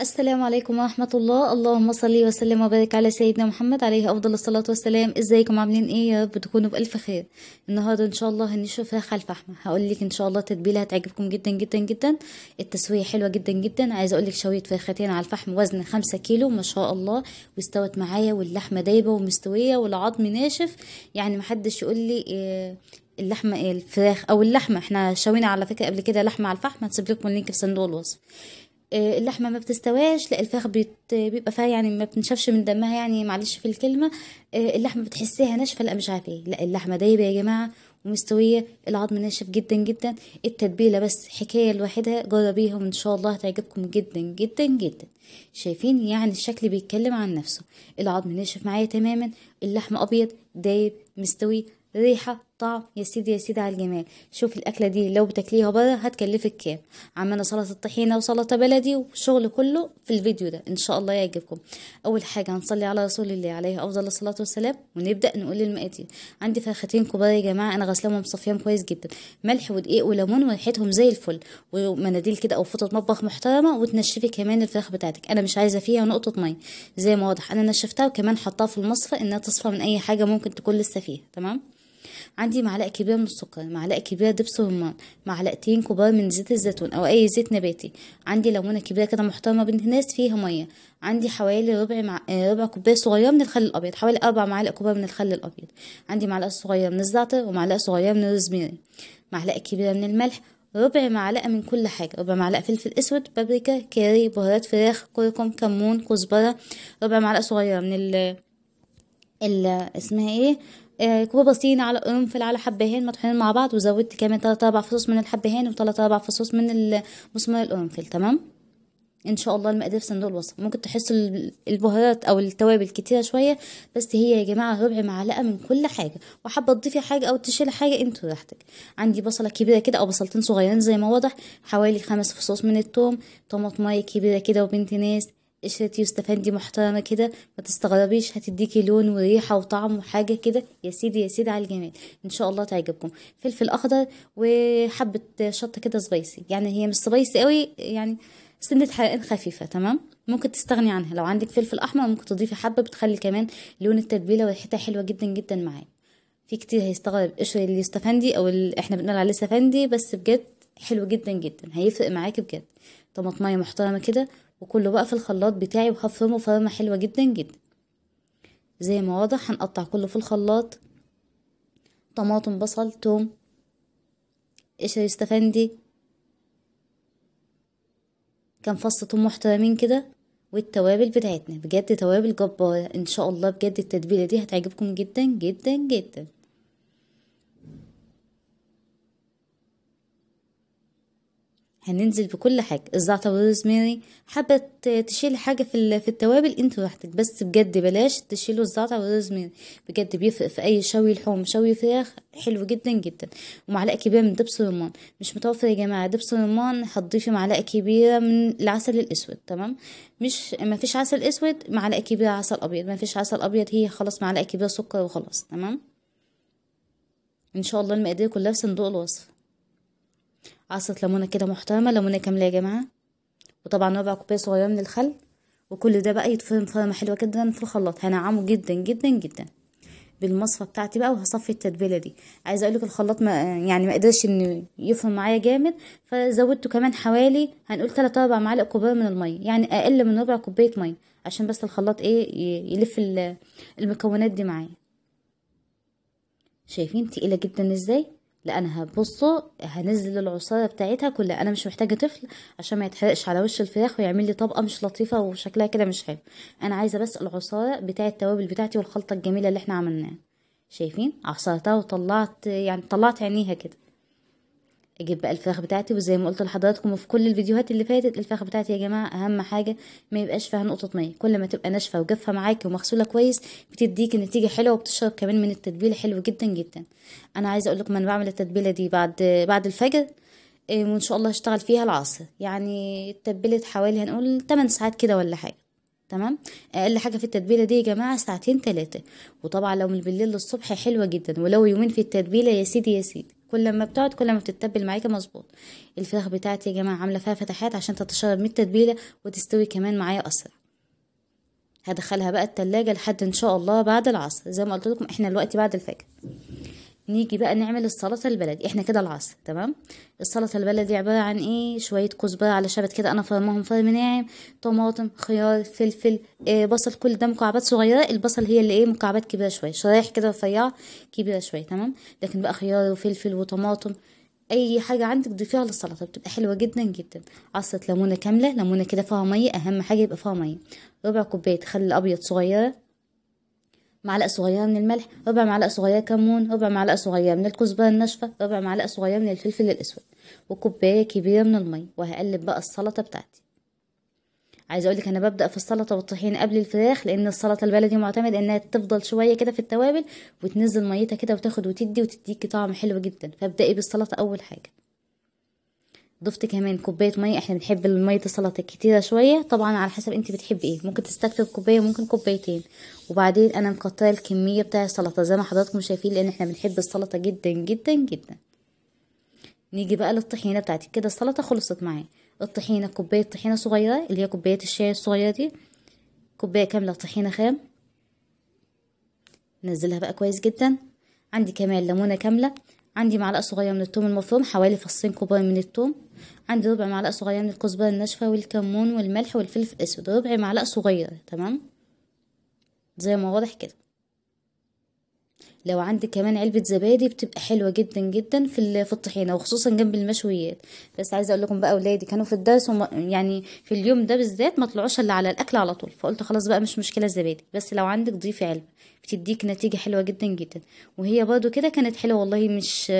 السلام عليكم ورحمة الله اللهم صلي وسلم وبارك على سيدنا محمد عليه أفضل الصلاة والسلام ازيكم عاملين ايه يا رب تكونوا بألف خير النهاردة ان شاء الله هنشوي فراخ على الفحم هقولك ان شاء الله تتبيلة هتعجبكم جدا جدا جدا التسوية حلوة جدا جدا عايزة اقولك شوية فراختين على الفحم وزن خمسة كيلو ما شاء الله واستوت معايا واللحمة دايبة ومستوية والعظم ناشف يعني محدش يقولي إيه اللحمه إيه الفراخ او اللحمه احنا شوينا على فكره قبل كده لحمه على الفحم هتسيب لكم اللينك في صندوق الوصف آه، اللحمة ما بتستواش لا الفخ بيبقى فيها يعني ما بتنشفش من دمها يعني معلش في الكلمة آه، اللحمة بتحسيها ناشفة لا مش عارفة ايه لا اللحمة دايبة يا جماعة ومستوية العظم ناشف جدا جدا التتبيلة بس حكاية الواحدة جربيهم ان شاء الله هتعجبكم جدا جدا جدا شايفين يعني الشكل بيتكلم عن نفسه العظم ناشف معايا تماما اللحمة ابيض دايب مستوي ريحة طعم يا سيدي يا سيدي على الجمال شوف الاكله دي لو بتاكليها بره هتكلفك كام عملنا سلطه طحينه وسلطه بلدي والشغل كله في الفيديو ده ان شاء الله يعجبكم اول حاجه هنصلي على رسول الله عليه افضل الصلاه والسلام ونبدا نقول المقادير عندي فرختين كبار يا جماعه انا غسلهم ومصفيهم كويس جدا ملح ودقيق وليمون وريحتهم زي الفل ومناديل كده او فوطه مطبخ محترمه وتنشفي كمان الفراخ بتاعتك انا مش عايزه فيها نقطه ميه زي ما واضح انا نشفتها وكمان حطاها في المصفى انها تصفى من اي حاجه ممكن تكون لسه فيها تمام عندي معلقه كبيره من السكر معلقه كبيره دبس رمان معلقتين كبار من زيت الزيتون او اي زيت نباتي عندي ليمونه كبيره كده محترمه بنت ناس فيها ميه عندي حوالي ربع مع... آه، ربع كوبايه صغيره من الخل الابيض حوالي اربع معالق كبار من الخل الابيض عندي معلقه صغيره من الزعتر ومعلقه صغيره من الروزميري معلقه كبيره من الملح ربع معلقة من كل حاجة ربع معلقة فلفل أسود بابريكا كاري بهارات فراخ كركم كمون كزبرة ربع معلقة صغيرة من ال ال اسمها ايه آه، كوبا صيني على قرنفل على حبهان مطحونين مع بعض وزودت كمان تلات اربع فصوص من الحبهان وتلات اربع فصوص من مسمار القرنفل تمام ان شاء الله المقادير في صندوق الوصف ممكن تحسوا البهارات او التوابل كتيره شويه بس هي يا جماعه ربع معلقه من كل حاجه وحابه تضيفي حاجه او تشيلي حاجه انتوا راحتك عندي بصله كبيره كده او بصلتين صغيرين زي ما واضح حوالي خمس فصوص من الثوم طماطمايه كبيره كده وبنت ناس قشرة يوسف محترمة كده ما تستغربيش هتديكي لون وريحة وطعم وحاجة كده يا سيدي يا سيدي على الجمال ان شاء الله تعجبكم فلفل اخضر وحبة شطة كده سبايسي يعني هي مش سبايسي قوي يعني سنة حرقان خفيفة تمام ممكن تستغني عنها لو عندك فلفل احمر ممكن تضيفي حبة بتخلي كمان لون التتبيلة وريحتها حلوة جدا جدا معاه في كتير هيستغرب قشر اليوستفندي او اللي احنا بنقول عليه سفندي بس بجد حلو جدا جدا هيفرق معاكي بجد طماطمية محترمه كده وكله بقى في الخلاط بتاعي وهفرمه فرمه حلوه جدا جدا زي ما واضح هنقطع كله في الخلاط طماطم بصل توم قشر استفندي كان فص توم محترمين كده والتوابل بتاعتنا بجد توابل جبارة ان شاء الله بجد التتبيلة دي هتعجبكم جدا جدا جدا هننزل بكل حاجة الزعتر والروزماري حابة تشيل حاجة في, في التوابل انت راحتك بس بجد بلاش تشيلوا الزعتر والروزماري بجد بيفرق في اي شوي لحوم شوي فراخ حلو جدا جدا ومعلقة كبيرة من دبس رمان مش متوفر يا جماعة دبس رمان هتضيفي معلقة كبيرة من العسل الاسود تمام مش ما فيش عسل اسود معلقة كبيرة عسل ابيض ما فيش عسل ابيض هي خلاص معلقة كبيرة سكر وخلاص تمام ان شاء الله المقادير كلها في صندوق الوصف عصرة ليمونة كده محترمة ليمونة كاملة يا جماعة وطبعا ربع كوباية صغيرة من الخل وكل ده بقى يتفرم فرمة حلوة جدا في الخلاط هنعمه جدا جدا جدا بالمصفه بتاعتي بقى وهصفي التتبيله دي عايزه اقول لك الخلاط ما يعني ما قدرش انه يفرم معايا جامد فزودته كمان حوالي هنقول 3 4 معالق كبار من الميه يعني اقل من ربع كوبايه ميه عشان بس الخلاط ايه يلف المكونات دي معايا شايفين تقيله جدا ازاي لانها بصوا هنزل العصاره بتاعتها كلها انا مش محتاجه طفل عشان ما يتحرقش على وش الفراخ ويعمل لي طبقه مش لطيفه وشكلها كده مش حلو انا عايزه بس العصاره بتاعه التوابل بتاعتي والخلطه الجميله اللي احنا عملناها شايفين عصرتها وطلعت يعني طلعت عينيها كده اجيب بقى الفراخ بتاعتي وزي ما قلت لحضراتكم في كل الفيديوهات اللي فاتت الفراخ بتاعتي يا جماعه اهم حاجه ما يبقاش فيها نقطه ميه كل ما تبقى ناشفه وجافه معاكي ومغسوله كويس بتديك نتيجه حلوه وبتشرب كمان من التتبيله حلو جدا جدا انا عايزه اقول لكم انا بعمل التتبيله دي بعد بعد الفجر إيه، وان شاء الله هشتغل فيها العصر يعني التتبيله حوالي هنقول 8 ساعات كده ولا حاجه تمام اقل حاجه في التتبيله دي يا جماعه ساعتين ثلاثه وطبعا لو من بالليل للصبح حلوه جدا ولو يومين في التتبيله يا سيدي يا سيدي كل ما بتقعد كل ما بتتبل معاك مظبوط الفراخ بتاعتي يا جماعه عامله فيها فتحات عشان تتشرب من التتبيله وتستوي كمان معايا اسرع هدخلها بقى التلاجة لحد ان شاء الله بعد العصر زي ما قلت لكم احنا دلوقتي بعد الفجر نيجي بقى نعمل السلطه البلدي احنا كده العصر تمام السلطه البلدي عباره عن ايه شويه كزبره على شبت كده انا فرماهم فرم ناعم طماطم خيار فلفل إيه بصل كل ده مكعبات صغيره البصل هي اللي ايه مكعبات كبيره شويه شرايح كده رفيعه كبيره شويه تمام لكن بقى خيار وفلفل وطماطم اي حاجه عندك ضيفيها للسلطه بتبقى حلوه جدا جدا عصره ليمونه كامله ليمونه كده فيها ميه اهم حاجه يبقى فيها ميه ربع كوبايه خل ابيض صغيره معلقه صغيره من الملح ربع معلقه صغيره كمون ربع معلقه صغيره من الكزبره الناشفه ربع معلقه صغيره من الفلفل الاسود وكوبايه كبيره من المي وهقلب بقى السلطه بتاعتي عايزه اقولك انا ببدا في السلطه والطحين قبل الفراخ لان السلطه البلدي معتمد انها تفضل شويه كده في التوابل وتنزل ميتها كده وتاخد وتدي وتديكي طعم حلو جدا فابدأي بالسلطه اول حاجه ضفت كمان كوبايه ميه احنا بنحب الميه السلطه كتيره شويه طبعا على حسب انت بتحبي ايه ممكن تستكتب كوبايه ممكن كوبايتين وبعدين انا مقطعه الكميه بتاع السلطه زي ما حضراتكم شايفين لان احنا بنحب السلطه جدا جدا جدا نيجي بقى للطحينه بتاعتي كده السلطه خلصت معايا الطحينه كوبايه طحينه صغيره اللي هي كوبايه الشاي الصغيره دي كوبايه كامله طحينه خام نزلها بقى كويس جدا عندي كمان ليمونه كامله عندي معلقة صغيرة من التوم المفروم حوالي فصين كبار من التوم عندي ربع معلقة صغيرة من الكزبرة الناشفة والكمون والملح والفلفل الأسود ربع معلقة صغيرة تمام زي ما واضح كده لو عندك كمان علبة زبادي بتبقى حلوة جدا جدا في الطحينة وخصوصا جنب المشويات بس عايزة اقول لكم بقى اولادي كانوا في الدرس يعني في اليوم ده بالذات ما طلعوش الا على الاكل على طول فقلت خلاص بقى مش مشكلة الزبادي بس لو عندك ضيفي علبة بتديك نتيجة حلوة جدا جدا وهي برضو كده كانت حلوة والله مش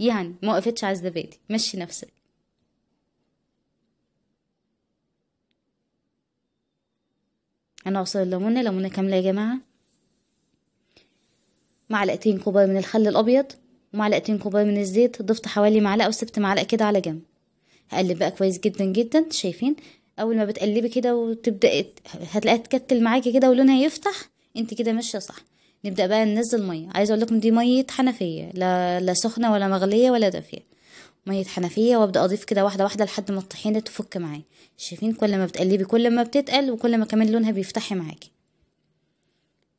يعني ما وقفتش على الزبادي مشي نفسك انا عصير الليمونة ليمونة كاملة يا جماعة معلقتين كبار من الخل الأبيض ومعلقتين كبار من الزيت ضفت حوالي معلقة وسبت معلقة كده على جنب هقلب بقى كويس جدا جدا شايفين أول ما بتقلبي كده وتبدأي هتلاقيها تكتل معاكي كده ولونها يفتح انت كده ماشية صح نبدأ بقى ننزل مية عايزة أقولكم دي مية حنفية لا, لا سخنة ولا مغلية ولا دافية ميه حنفيه وابدا اضيف كده واحده واحده لحد ما الطحينه تفك معايا شايفين كل ما بتقلبي كل ما بتتقل وكل ما كمان لونها بيفتحي معاكي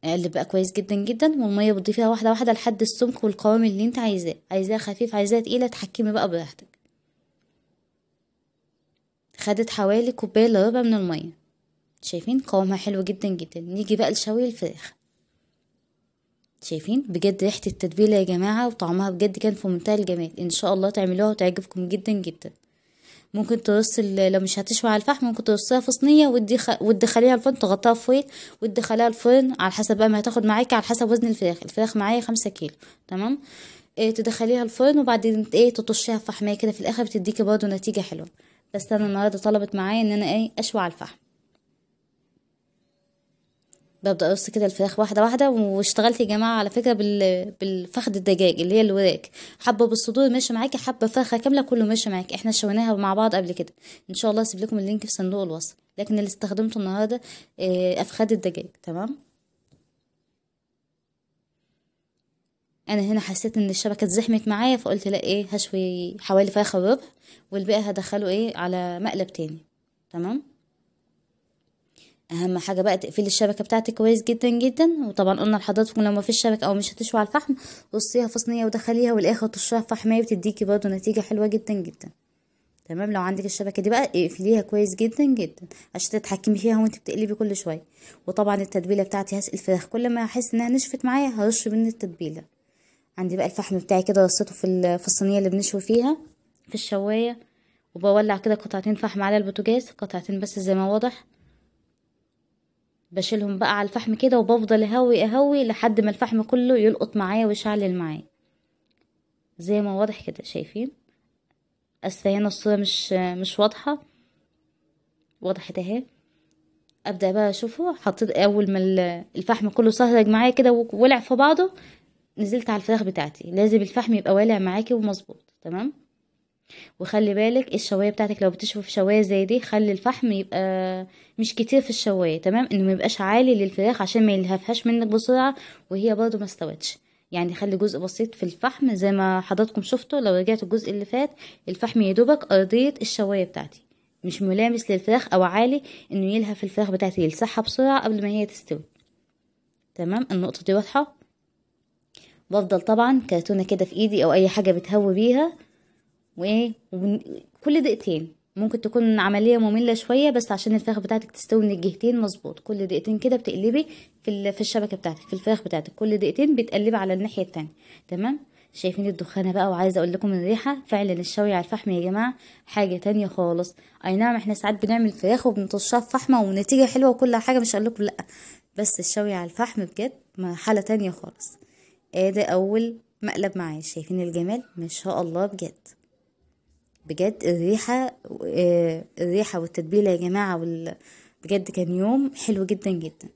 اقلب بقى كويس جدا جدا والميه بتضيفيها واحده واحده لحد السمك والقوام اللي انت عايزاه عايزاه خفيف عايزاه تقيله اتحكمي بقى براحتك خدت حوالي كوبايه الا ربع من الميه شايفين قوامها حلو جدا جدا نيجي بقى لشوي الفراخ شايفين بجد ريحه التتبيله يا جماعه وطعمها بجد كان في منتهى الجمال ان شاء الله تعملوها وتعجبكم جدا جدا ممكن ترص لو مش هتشوي على الفحم ممكن ترصيها في صينيه وتدخليها الفرن تغطيها فويل وتدخليها الفرن على حسب بقى ما هتاخد معاكي على حسب وزن الفراخ الفراخ معايا خمسة كيلو تمام إيه تدخليها الفرن وبعدين ايه تطشيها في فحمايه كده في الاخر بتديكي برضه نتيجه حلوه بس انا النهارده طلبت معايا ان انا ايه اشوي على الفحم ببدأ أرص كده الفراخ واحدة واحدة واشتغلت يا جماعة على فكرة بال... بالفخد الدجاج اللي هي الوراك حبة بالصدور ماشي معاكي حبة فرخة كاملة كله ماشي معاكي احنا شويناها مع بعض قبل كده ان شاء الله اسيب لكم اللينك في صندوق الوصف لكن اللي استخدمته النهاردة آه، أفخاد الدجاج تمام انا هنا حسيت ان الشبكه اتزحمت معايا فقلت لا ايه هشوي حوالي فراخ الربع والباقي هدخله ايه على مقلب تاني تمام اهم حاجه بقى تقفلي الشبكه بتاعتك كويس جدا جدا وطبعا قلنا لحضراتكم لو ما فيش شبكه او مش هتشوي على الفحم قصيها في صينيه ودخليها والاخر ترشيها فحميه بتديكي برضو نتيجه حلوه جدا جدا تمام لو عندك الشبكه دي بقى اقفليها كويس جدا جدا عشان تتحكمي فيها وانت بتقلبي كل شويه وطبعا التتبيله بتاعتي هسقي الفراخ كل ما احس انها نشفت معايا هرش من التتبيله عندي بقى الفحم بتاعي كده رصيته في في الصينيه اللي بنشوي فيها في الشوايه وبولع كده قطعتين فحم على البوتاجاز قطعتين بس زي ما واضح بشيلهم بقى على الفحم كده وبفضل اهوي اهوي لحد ما الفحم كله يلقط معايا ويشعلل معايا زي ما واضح كده شايفين اسفه هنا الصوره مش مش واضحه وضحت اهي ابدا بقى اشوفه حطيت اول ما الفحم كله سهرج معايا كده وولع في بعضه نزلت على الفراخ بتاعتي لازم الفحم يبقى والع معاكي ومظبوط تمام وخلي بالك الشوايه بتاعتك لو بتشوف شوايه زي دي خلي الفحم يبقى مش كتير في الشوايه تمام انه ما يبقاش عالي للفراخ عشان ما يلهفهاش منك بسرعه وهي برضو ما استوتش يعني خلي جزء بسيط في الفحم زي ما حضراتكم شفتوا لو رجعت الجزء اللي فات الفحم يدوبك ارضيه الشوايه بتاعتي مش ملامس للفراخ او عالي انه يلهف الفراخ بتاعتي يلسحها بسرعه قبل ما هي تستوي تمام النقطه دي واضحه بفضل طبعا كرتونه كده في ايدي او اي حاجه بتهوي بيها وكل إيه، دقيقتين ممكن تكون عمليه ممله شويه بس عشان الفراخ بتاعتك تستوي من الجهتين مظبوط كل دقيقتين كده بتقلبي في في الشبكه بتاعتك في الفراخ بتاعتك كل دقيقتين بتقلبي على الناحيه التانية تمام شايفين الدخانه بقى وعايزه اقول لكم الريحه فعلا الشوي على الفحم يا جماعه حاجه تانية خالص اي نعم احنا ساعات بنعمل فراخ وبنطشها في فحمه ونتيجه حلوه وكل حاجه مش هقول لكم لا بس الشوي على الفحم بجد مرحله تانية خالص ادي آه، اول مقلب معايا شايفين الجمال ما شاء الله بجد بجد الريحة آه، الريحة والتتبيلة يا جماعة بجد كان يوم حلو جدا جدا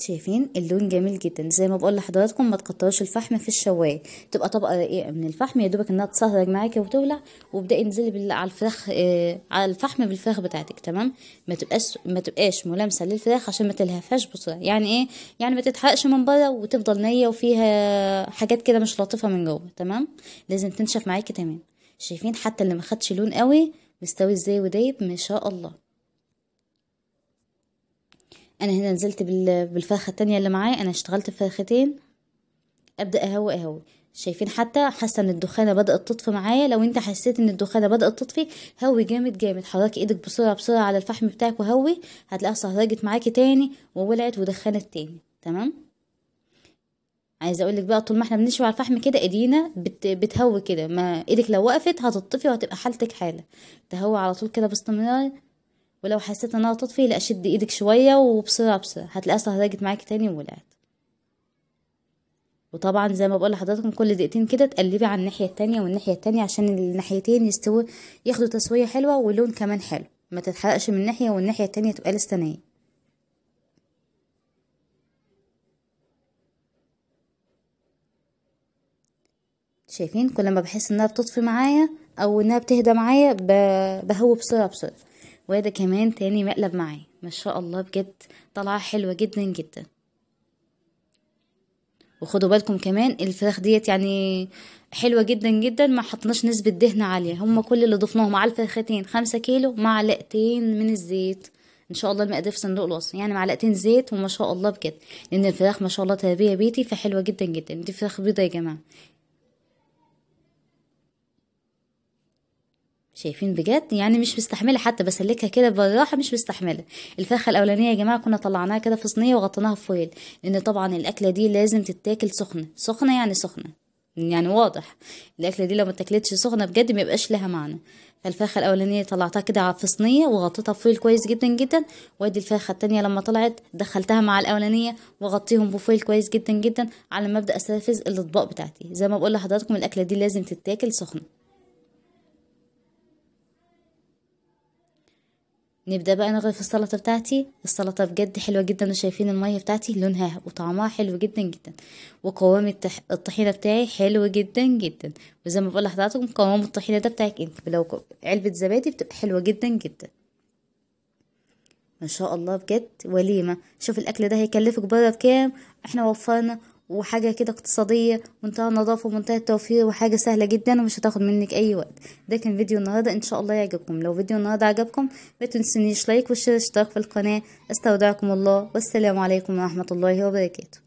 شايفين اللون جميل جدا زي ما بقول لحضراتكم ما تقطعوش الفحم في الشوايه تبقى طبقه رقيقه من الفحم يا دوبك انها تسهرج معاكي وتولع وابداي انزلي بال... على الفراخ آه... على الفحم بالفراخ بتاعتك تمام ما تبقاش ما تبقاش ملامسه للفراخ عشان ما تلهفهاش بسرعه يعني ايه يعني ما تتحرقش من بره وتفضل نيه وفيها حاجات كده مش لطيفه من جوه تمام لازم تنشف معاكي تمام شايفين حتى اللي ما خدش لون قوي مستوي ازاي ودايب ما شاء الله انا هنا نزلت بالفرخه التانية اللي معايا انا اشتغلت بفرختين ابدا اهوي اهوي شايفين حتى حاسه ان الدخانه بدات تطفي معايا لو انت حسيت ان الدخانه بدات تطفي هوي جامد جامد حركي ايدك بسرعه بسرعه على الفحم بتاعك وهوي هتلاقيها سهرجت معاكي تاني وولعت ودخنت تاني تمام عايزه اقول لك بقى طول ما احنا بنشوي على الفحم كده ايدينا بت... بتهوي كده ما ايدك لو وقفت هتطفي وهتبقى حالتك حاله تهوي على طول كده باستمرار ولو حسيت انها تطفي لا شد ايدك شويه وبسرعه بسرعه هتلاقيها سهرجت معاكي تاني وولعت وطبعا زي ما بقول لحضراتكم كل دقيقتين كده تقلبي على الناحيه التانية والناحيه التانية عشان الناحيتين يستوي ياخدوا تسويه حلوه واللون كمان حلو ما تتحرقش من ناحيه والناحيه التانية تبقى لسه شايفين كل ما بحس انها بتطفي معايا او انها بتهدى معايا بهوي بسرعه بسرعه وده كمان تاني مقلب معي ما شاء الله بجد طلعة حلوة جدا جدا وخدوا بالكم كمان الفراخ ديت يعني حلوة جدا جدا ما حطناش نسبة دهن عالية هما كل اللي ضفناهم على الفرختين خمسة كيلو معلقتين من الزيت ان شاء الله المقادير في صندوق الوصف يعني معلقتين زيت وما شاء الله بجد لان الفراخ ما شاء الله تربيه بيتي فحلوه جدا جدا دي فراخ بيضه يا جماعه شايفين بجد يعني مش مستحمله حتى بسلكها كده بالراحه مش مستحمله الفخه الاولانيه يا جماعه كنا طلعناها كده في صينيه وغطيناها فويل لان طبعا الاكله دي لازم تتاكل سخنه سخنه يعني سخنه يعني واضح الاكله دي لو ما اتاكلتش سخنه بجد ما يبقاش لها معنى فالفاخه الاولانيه طلعتها كده في صينيه وغطيتها فويل كويس جدا جدا وادي الفاخه التانية لما طلعت دخلتها مع الاولانيه واغطيهم بفويل كويس جدا جدا على ما ابدا استفز الاطباق بتاعتي زي ما بقول لحضراتكم الاكله دي لازم تتاكل سخنه نبدأ بقى نغلف السلطة بتاعتي السلطة بجد حلوة جدا وشايفين المية بتاعتي لونها وطعمها حلو جدا جدا وقوام الطحينة بتاعي حلو جدا جدا وزي ما بقول لحضراتكم قوام الطحينة ده بتاعك انت لو علبة زبادي بتبقى حلوة جدا جدا ما شاء الله بجد وليمة شوف الأكل ده هيكلفك بره بكام احنا وفرنا وحاجة كده اقتصادية منتهى النظافة ومنتهى التوفير وحاجة سهلة جدا ومش هتاخد منك أي وقت ده كان فيديو النهاردة إن شاء الله يعجبكم لو فيديو النهاردة عجبكم ما تنسونيش لايك وشير اشتراك في القناة استودعكم الله والسلام عليكم ورحمة الله وبركاته